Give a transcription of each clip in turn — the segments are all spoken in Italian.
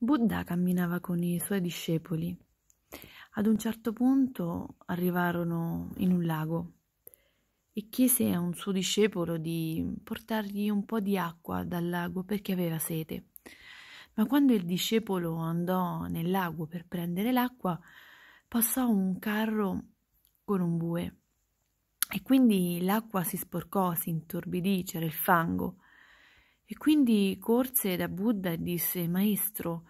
Buddha camminava con i suoi discepoli. Ad un certo punto arrivarono in un lago e chiese a un suo discepolo di portargli un po' di acqua dal lago perché aveva sete. Ma quando il discepolo andò nel lago per prendere l'acqua, passò un carro con un bue e quindi l'acqua si sporcò, si intorbidì, c'era il fango. E quindi corse da Buddha e disse: Maestro,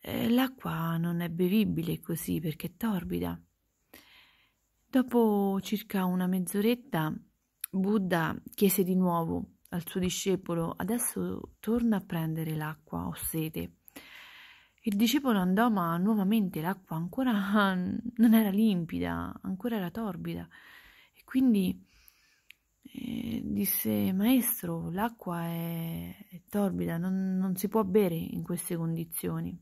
eh, l'acqua non è bevibile così perché è torbida. Dopo circa una mezz'oretta, Buddha chiese di nuovo al suo discepolo: Adesso torna a prendere l'acqua, ho sete. Il discepolo andò, ma nuovamente l'acqua ancora non era limpida, ancora era torbida. E quindi disse maestro l'acqua è, è torbida non, non si può bere in queste condizioni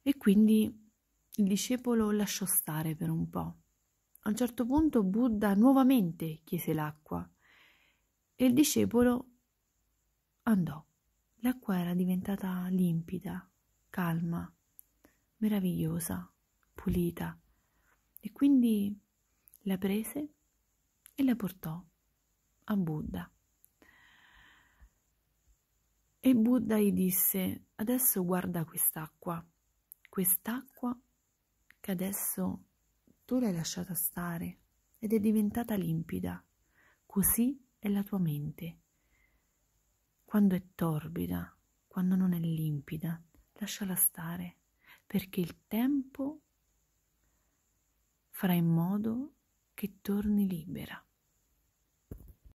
e quindi il discepolo lasciò stare per un po'. A un certo punto Buddha nuovamente chiese l'acqua e il discepolo andò. L'acqua era diventata limpida, calma, meravigliosa, pulita e quindi la prese e la portò a Buddha. E Buddha gli disse, adesso guarda quest'acqua, quest'acqua che adesso tu l'hai lasciata stare ed è diventata limpida, così è la tua mente. Quando è torbida, quando non è limpida, lasciala stare, perché il tempo farà in modo che torni libera.